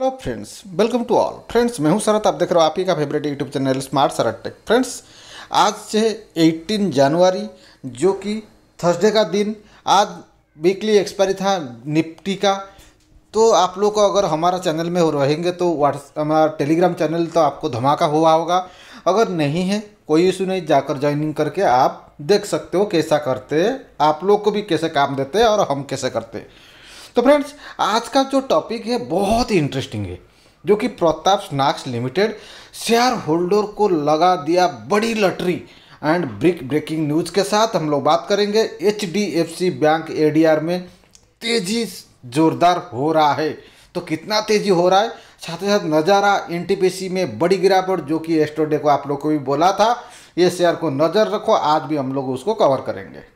hello friends welcome to all friends मैं हूं शरत आप देख रहे हो आपकी का favourite YouTube channel smart Sharat tech friends आज से 18 जनवरी जो कि थर्सडे का दिन आज वीकली एक्सपायरी था निफ्टी का तो आप लोग को अगर हमारा चैनल में रहेंगे तो व्हाट्स हमारा टेलीग्राम चैनल तो आपको धमाका हुआ होगा अगर नहीं है कोई इशू नहीं जाकर ज्वाइनिंग करके आप देख सकते हो कैसा करते आप लोग को भी कैसे काम देते हैं और हम कैसे करते हैं तो फ्रेंड्स आज का जो टॉपिक है बहुत ही इंटरेस्टिंग है जो कि Pratap snacks limited shareholder को लगा दिया बड़ी lottery and brick breaking news के साथ हम लोग बात करेंगे एच बैंक ए में तेजी जोरदार हो रहा है तो कितना तेजी हो रहा है साथ ही साथ नज़ारा एन में बड़ी गिरावट जो कि एस्टोडे को आप लोग को भी बोला था ये शेयर को नज़र रखो आज भी हम लोग उसको कवर करेंगे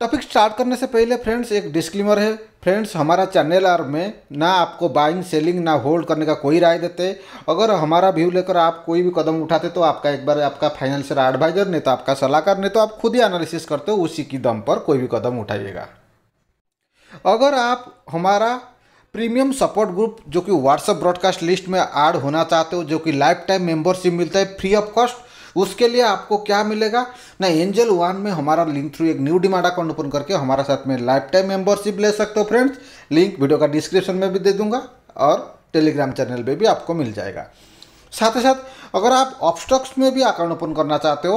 टॉपिक स्टार्ट करने से पहले फ्रेंड्स एक डिस्क्लेमर है फ्रेंड्स हमारा चैनल आर में ना आपको बाइंग सेलिंग ना होल्ड करने का कोई राय देते अगर हमारा व्यू लेकर आप कोई भी कदम उठाते तो आपका एक बार आपका फाइनेंशियल एडवाइजर नहीं तो आपका सलाहकार नहीं तो आप खुद ही एनालिसिस करते हो उसी की दम पर कोई भी कदम उठाइएगा अगर आप हमारा प्रीमियम सपोर्ट ग्रुप जो कि व्हाट्सअप ब्रॉडकास्ट लिस्ट में ऐड होना चाहते हो जो कि लाइफ टाइम मेंबरशिप मिलता है फ्री ऑफ कॉस्ट उसके लिए आपको क्या मिलेगा ना एंजल वन में हमारा लिंक थ्रू एक न्यू डिमांड अकाउंट ओपन करके हमारा साथ में लाइफ टाइम मेंबरशिप ले सकते हो फ्रेंड्स लिंक वीडियो का डिस्क्रिप्शन में भी दे दूंगा और टेलीग्राम चैनल पर भी आपको मिल जाएगा साथ ही साथ अगर आप ऑब्स्टॉक्स में भी अकाउंट ओपन करना चाहते हो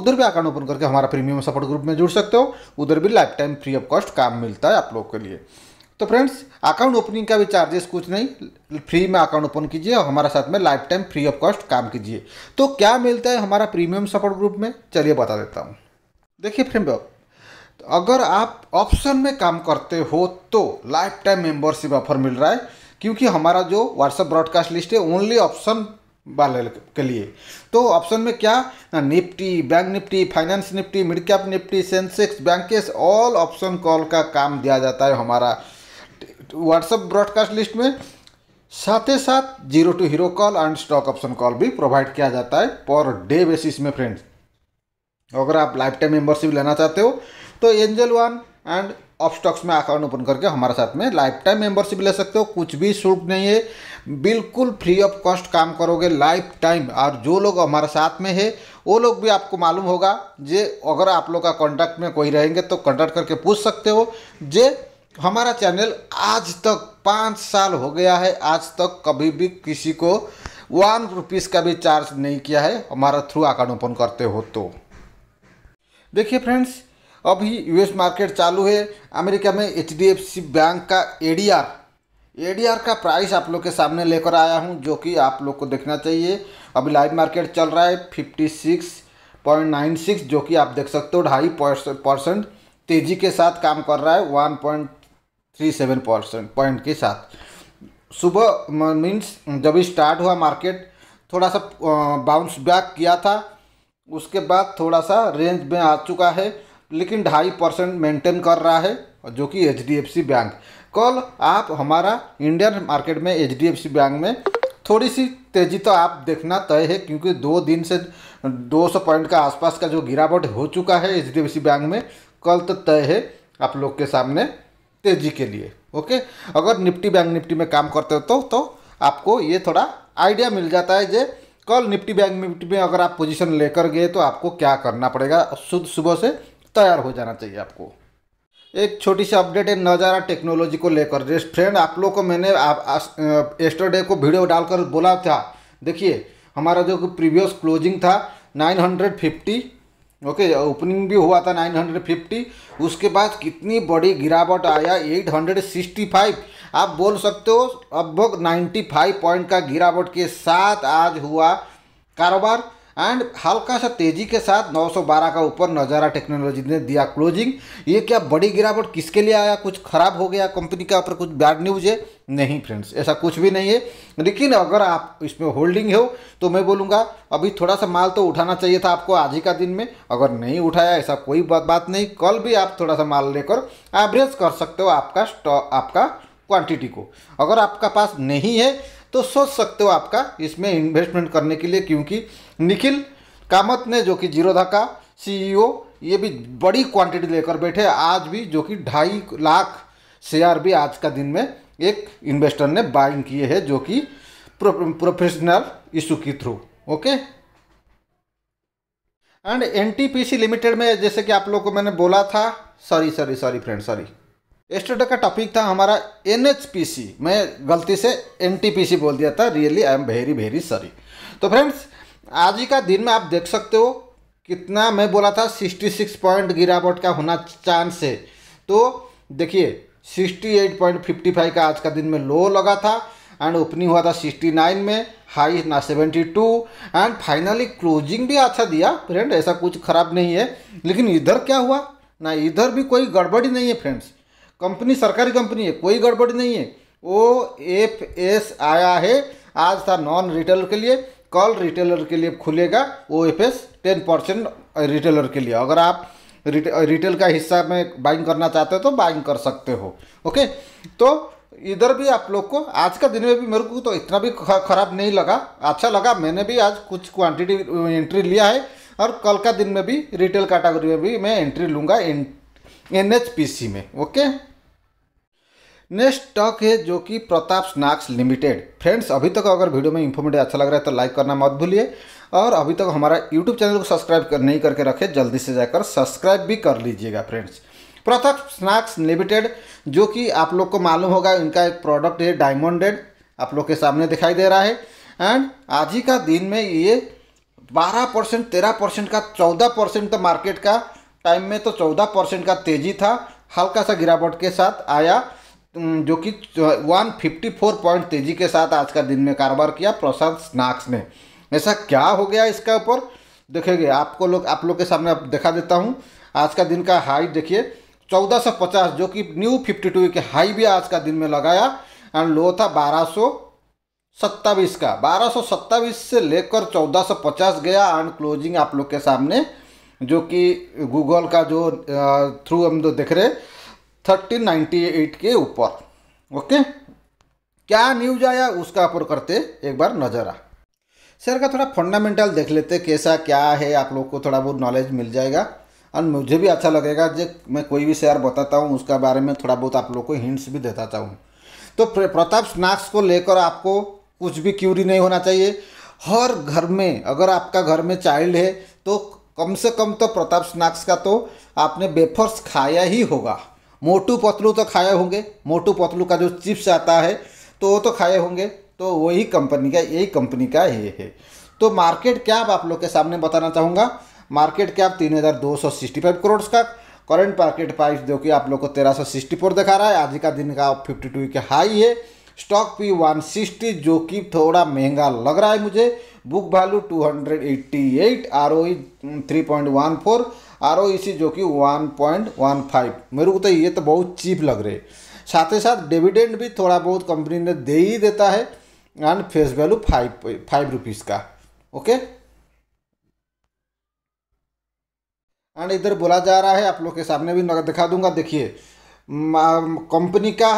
उधर भी अकाउंट ओपन करके हमारा प्रीमियम सपोर्ट ग्रुप में जुड़ सकते हो उधर भी lifetime free of cost काम मिलता है आप लोग के लिए तो फ्रेंड्स अकाउंट ओपनिंग का भी चार्जेस कुछ नहीं फ्री में अकाउंट ओपन कीजिए और हमारा साथ में lifetime free of cost काम कीजिए तो क्या मिलता है हमारा प्रीमियम सपोर्ट ग्रुप में चलिए बता देता हूँ देखिए फ्रेंड तो अगर आप ऑप्शन में काम करते हो तो लाइफ टाइम मेंबरशिप ऑफर मिल रहा है क्योंकि हमारा जो व्हाट्सअप ब्रॉडकास्ट लिस्ट है ओनली ऑप्शन वाले के लिए तो ऑप्शन में क्या ना Nifty bank Nifty finance Nifty mid cap Nifty Sensex Bankex all option call का काम दिया जाता है हमारा व्हाट्सएप ब्रॉडकास्ट लिस्ट में साथ ही साथ zero to hero call and stock option call भी प्रोवाइड किया जाता है पर डे बेसिस में फ्रेंड्स अगर आप लाइफ टाइम मेम्बरशिप लेना चाहते हो तो Angel One and Upstox में अकाउंट ओपन करके हमारे साथ में लाइफ टाइम मेंबरशिप ले सकते हो कुछ भी शुल्क नहीं है बिल्कुल फ्री ऑफ कॉस्ट काम करोगे लाइफ टाइम और जो लोग हमारे साथ में है वो लोग भी आपको मालूम होगा जे अगर आप लोग का कॉन्टैक्ट में कोई रहेंगे तो कॉन्टैक्ट करके पूछ सकते हो जे हमारा चैनल आज तक पाँच साल हो गया है आज तक कभी भी किसी को वन रुपीज़ का भी चार्ज नहीं किया है हमारा थ्रू अकाउंट ओपन करते हो तो देखिए फ्रेंड्स अभी यूएस मार्केट चालू है अमेरिका में एच बैंक का एडीआर एडीआर का प्राइस आप लोग के सामने लेकर आया हूं जो कि आप लोग को देखना चाहिए अभी लाइव मार्केट चल रहा है सिक्स जो कि आप देख सकते हो ढाई परसेंट तेज़ी के साथ काम कर रहा है point three seven percent point के साथ सुबह मीन्स जब स्टार्ट हुआ मार्केट थोड़ा सा बाउंस बैक किया था उसके बाद थोड़ा सा रेंज में आ चुका है लेकिन ढाई परसेंट मेंटेन कर रहा है जो कि H D F C bank कल आप हमारा इंडियन मार्केट में H D F C bank में थोड़ी सी तेज़ी तो आप देखना तय है क्योंकि दो दिन से 200 पॉइंट का आसपास का जो गिरावट हो चुका है H D F C bank में कल तो तय है आप लोग के सामने तेजी के लिए ओके अगर निफ्टी बैंक निफ्टी में काम करते हो तो, तो आपको ये थोड़ा आइडिया मिल जाता है जे कल निफ्टी बैंक निफ्टी में अगर आप पोजीशन लेकर गए तो आपको क्या करना पड़ेगा शुद्ध सुबह से तैयार हो जाना चाहिए आपको एक छोटी सी अपडेट है नज़ारा टेक्नोलॉजी को लेकर जिस फ्रेंड आप लोग को मैंने आप एस्टरडे को वीडियो डालकर बोला था देखिए हमारा जो प्रीवियस क्लोजिंग था 950 ओके ओपनिंग भी हुआ था 950 उसके बाद कितनी बड़ी गिरावट आया 865 आप बोल सकते हो लगभग 95 पॉइंट का गिरावट के साथ आज हुआ कारोबार एंड हल्का सा तेजी के साथ 912 का ऊपर नज़ारा टेक्नोलॉजी ने दिया क्लोजिंग ये क्या बड़ी गिरावट किसके लिए आया कुछ खराब हो गया कंपनी का ऊपर कुछ बैड न्यूज है नहीं फ्रेंड्स ऐसा कुछ भी नहीं है लेकिन अगर आप इसमें होल्डिंग हो तो मैं बोलूँगा अभी थोड़ा सा माल तो उठाना चाहिए था आपको आज ही का दिन में अगर नहीं उठाया ऐसा कोई बात नहीं कल भी आप थोड़ा सा माल लेकर एवरेज कर सकते हो आपका स्टॉक आपका क्वांटिटी को अगर आपका पास नहीं है तो सोच सकते हो आपका इसमें इन्वेस्टमेंट करने के लिए क्योंकि निखिल कामत ने जो कि जीरोधा का सीईओ e ये भी बड़ी क्वांटिटी लेकर बैठे आज भी जो कि ढाई लाख शेयर भी आज का दिन में एक इन्वेस्टर ने बाइंग किए हैं जो कि प्रोफेशनल इशू के through okay and NTPC limited में जैसे कि आप लोगों को मैंने बोला था sorry sorry sorry friend sorry एस्टोडे का टॉपिक था हमारा एनएचपीसी मैं गलती से एनटीपीसी बोल दिया था really I am very very sorry तो फ्रेंड्स आज ही का दिन में आप देख सकते हो कितना मैं बोला था 66 पॉइंट गिरावट का होना चांस है तो देखिए 68.55 का आज का दिन में लो लगा था एंड ओपनिंग हुआ था 69 में हाई ना 72 एंड फाइनली क्लोजिंग भी अच्छा दिया फ्रेंड ऐसा कुछ खराब नहीं है लेकिन इधर क्या हुआ ना इधर भी कोई गड़बड़ी नहीं है फ्रेंड्स कंपनी सरकारी कंपनी है कोई गड़बड़ी नहीं है ओ एफ एस आया है आज था नॉन रिटेलर के लिए कल रिटेलर के लिए खुलेगा O F S ten percent retailer के लिए अगर आप रिटेल का हिस्सा में बाइंग करना चाहते हो तो बाइंग कर सकते हो ओके तो इधर भी आप लोग को आज का दिन में भी मेरे को तो इतना भी ख़राब नहीं लगा अच्छा लगा मैंने भी आज कुछ क्वांटिटी एंट्री लिया है और कल का दिन में भी रिटेल कैटेगरी में भी मैं एंट्री लूँगा एन एच में ओके नेक्स्ट स्टॉक है जो कि प्रताप स्नैक्स लिमिटेड फ्रेंड्स अभी तक अगर वीडियो में इन्फॉर्मेटिव अच्छा लग रहा है तो लाइक करना मत भूलिए और अभी तक हमारा यूट्यूब चैनल को सब्सक्राइब कर नहीं करके रखे जल्दी से जाकर सब्सक्राइब भी कर लीजिएगा फ्रेंड्स प्रथक स्नैक्स लिमिटेड जो कि आप लोग को मालूम होगा इनका एक प्रोडक्ट है डायमंडेड आप लोग के सामने दिखाई दे रहा है एंड आज ही का दिन में ये बारह परसेंट तेरह परसेंट का चौदह परसेंट तो मार्केट का टाइम में तो चौदह परसेंट का तेजी था हल्का सा गिरावट के साथ आया जो कि वन फिफ्टी फोर पॉइंट तेजी के साथ आज का दिन में कारोबार किया प्रसाद स्नैक्स ने ऐसा क्या हो गया इसका ऊपर देखेंगे आपको लोग आप लोग के सामने आप दिखा देता हूँ आज का दिन का हाई देखिए 1450 जो कि न्यू 52 के हाई भी आज का दिन में लगाया एंड लो था बारह सत्ताईस का बारह सौ सत्ताईस से लेकर चौदह सौ पचास गया एंड क्लोजिंग आप लोग के सामने जो कि गूगल का जो थ्रू हम जो देख रहे थर्टीन नाइन्टी एट के ऊपर ओके क्या न्यूज आया उसका ऊपर करते एक बार नजर आ शेयर का थोड़ा फंडामेंटल देख लेते कैसा क्या है आप लोग को थोड़ा बहुत नॉलेज मिल जाएगा और मुझे भी अच्छा लगेगा जब मैं कोई भी शेयर बताता हूँ उसका बारे में थोड़ा बहुत आप लोग को हिंट्स भी देता चाहूँ तो प्रताप स्नैक्स को लेकर आपको कुछ भी क्यूरी नहीं होना चाहिए हर घर में अगर आपका घर में चाइल्ड है तो कम से कम तो प्रताप स्नैक्स का तो आपने बेफर्स खाया ही होगा मोटू पतलू तो खाए होंगे मोटू पतलू का जो चिप्स आता है तो वो तो खाए होंगे तो वही कंपनी का यही कंपनी का ये है तो मार्केट कैप आप लोग के सामने बताना चाहूँगा मार्केट कैप तीन हज़ार दो सौ सिक्सटी फाइव करोड़ का करंट मार्केट प्राइस जो कि आप लोग को तेरह सौ सिक्सटी फोर दिखा रहा है आज का दिन का फिफ्टी टू के हाई है स्टॉक पी वन सिक्सटी जो कि थोड़ा महंगा लग रहा है मुझे book value two hundred eighty eight R O three point one four R O C जो कि वन पॉइंट वन फाइव मेरे को तो ये तो बहुत चीप लग रहे साथ ही साथ डिविडेंड भी थोड़ा बहुत कंपनी ने दे ही देता है and face value five five rupees का ओके एंड इधर बोला जा रहा है आप लोग के सामने भी दिखा दूंगा देखिए कंपनी का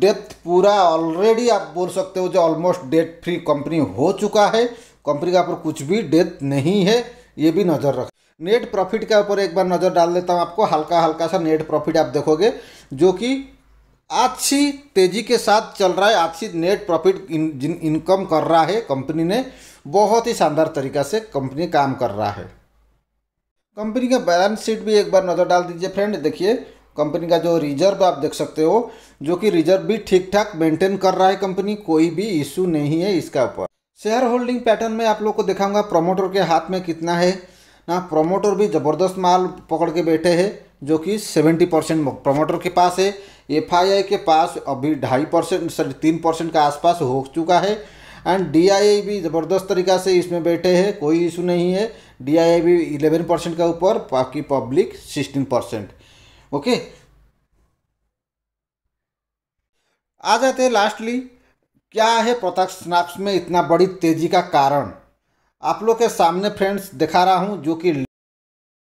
डेथ पूरा ऑलरेडी आप बोल सकते हो जो ऑलमोस्ट डेट फ्री कंपनी हो चुका है कंपनी का ऊपर कुछ भी डेथ नहीं है ये भी नज़र रख नेट प्रॉफिट के ऊपर एक बार नज़र डाल देता हूँ आपको हल्का हल्का सा नेट प्रॉफिट आप देखोगे जो कि अच्छी तेज़ी के साथ चल रहा है अच्छी नेट प्रॉफिट इन, इनकम कर रहा है कंपनी ने बहुत ही शानदार तरीका से कंपनी काम कर रहा है कंपनी का बैलेंस शीट भी एक बार नज़र डाल दीजिए फ्रेंड देखिए कंपनी का जो रिजर्व आप देख सकते हो जो कि रिजर्व भी ठीक ठाक मेंटेन कर रहा है कंपनी कोई भी इश्यू नहीं है इसका ऊपर शेयर होल्डिंग पैटर्न में आप लोग को दिखाऊंगा प्रमोटर के हाथ में कितना है ना प्रमोटर भी ज़बरदस्त माल पकड़ के बैठे हैं जो कि 70 परसेंट प्रमोटर के पास है एफआईआई के पास अभी ढाई परसेंट सॉरी तीन परसेंट का आसपास हो चुका है एंड डीआईआई भी ज़बरदस्त तरीका से इसमें बैठे हैं कोई इशू नहीं है डीआईआई भी इलेवन परसेंट का ऊपर बाकी पब्लिक सिक्सटीन परसेंट ओके आ जाते हैं लास्टली क्या है प्रताप स्नैप्स में इतना बड़ी तेज़ी का कारण आप लोग के सामने फ्रेंड्स दिखा रहा हूँ जो कि